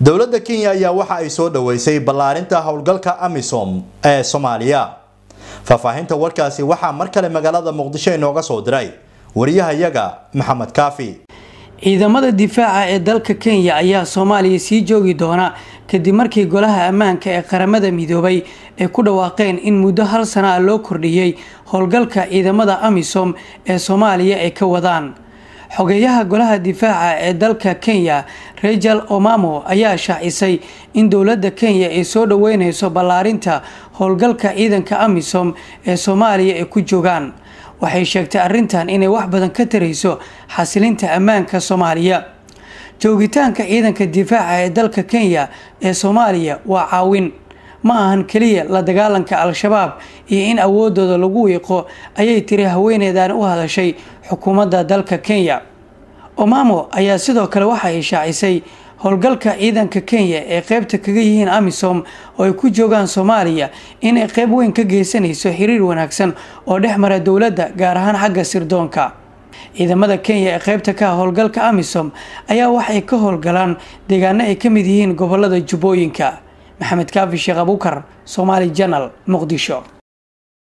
dowladda kenya ayaa waxa ay soo dhoweysay ballaarinta howlgalka amisom ee soomaaliya faahfaahinta warkaasi waxaa mar kale magaalada muqdisho inooga soo diray wariyahayaga maxamed kaafi ciidamada difaaca ee dalka kenya ayaa soomaaliya sii joogi doona kadib markii golaha ammaanka ee qaramada midoobay ay ku dhawaaqeen in muddo hal sanaa loo kordhiyey howlgalka ciidamada amisom ee soomaaliya ay ka wadaan xogeyaha golaha difaaca ee dalka kenya rachel omamo ayaa shaacisay in dowladda kenya ay soo dhoweyneyso ballaarinta howlgalka ciidanka amisom ee soomaaliya ay ku joogaan waxay sheegtay arintan inay wax badan ka tarayso xasilinta ammaanka soomaaliya joogitaanka ciidanka difaaca ee dalka kenya ee soomaaliya waa caawin ma ahan keliya la dagaalanka al-shabaab iyo in awoodooda lagu wiiqo ayay tiri haweeneydaan u hadashay xukuumadda dalka kenya omamo ayaa sidoo kale waxa ay shaacisay howlgalka ciidanka kenya ee qaybta kaga yihiin amisom oo ay ku joogaan soomaaliya inay qeyb weyn ka geysanayso xiriir wanaagsan oo dhex mara dowladda gaar ahaan xagga sirdoonka ciidamada kenya ee qaybta ka ah howlgalka amisom ayaa waxay ka howlgalaan deegaano ay ka mid yihiin gobollada jubbooyinka maxamed kaafi sheekh abuukar soomaali janal muqdisho